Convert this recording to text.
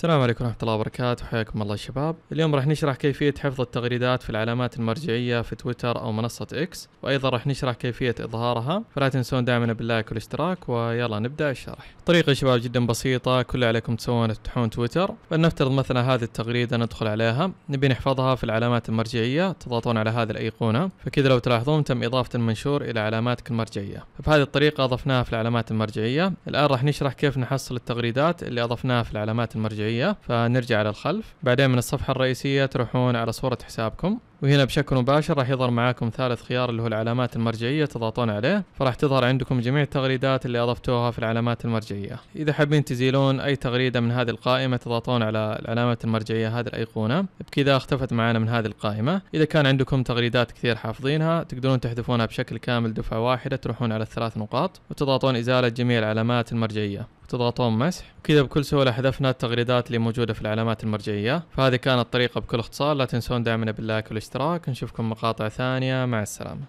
السلام عليكم ورحمة الله وبركاته حياكم الله شباب اليوم راح نشرح كيفية حفظ التغريدات في العلامات المرجعية في تويتر أو منصة إكس وأيضا راح نشرح كيفية إظهارها فلا تنسون دعمنا باللايك والاشتراك ويلا نبدأ الشرح طريقة شباب جدا بسيطة كل اللي عليكم تسوونه تفتحون تويتر فلنفترض مثلا هذه التغريدة ندخل عليها نبي نحفظها في العلامات المرجعية تضغطون على هذه الأيقونة فكذا لو تلاحظون تم إضافة المنشور إلى علاماتك المرجعية فبهذه الطريقة أضفناها في العلامات المرجعية الآن راح نشرح كيف نحصل التغريدات اللي أضفناها في العلامات المرجعية الطبيعية فنرجع للخلف بعدين من الصفحة الرئيسية تروحون على صورة حسابكم وهنا بشكل مباشر راح يظهر معاكم ثالث خيار اللي هو العلامات المرجعية تضغطون عليه فراح تظهر عندكم جميع التغريدات اللي أضفتوها في العلامات المرجعية إذا حابين تزيلون أي تغريدة من هذه القائمة تضغطون على العلامات المرجعية هذه الأيقونة بكذا اختفت معنا من هذه القائمة إذا كان عندكم تغريدات كثير حافظينها تقدرون تحذفونها بشكل كامل دفعة واحدة تروحون على الثلاث نقاط وتضغطون إزالة جميع العلامات المرجعية تضغطون مسح وكذا بكل سهولة حذفنا التغريدات اللي موجودة في العلامات المرجعية فهذه كانت طريقة بكل اختصار لا تنسون دعمنا باللايك والاشتراك الاشتراك نشوفكم مقاطع ثانية مع السلامة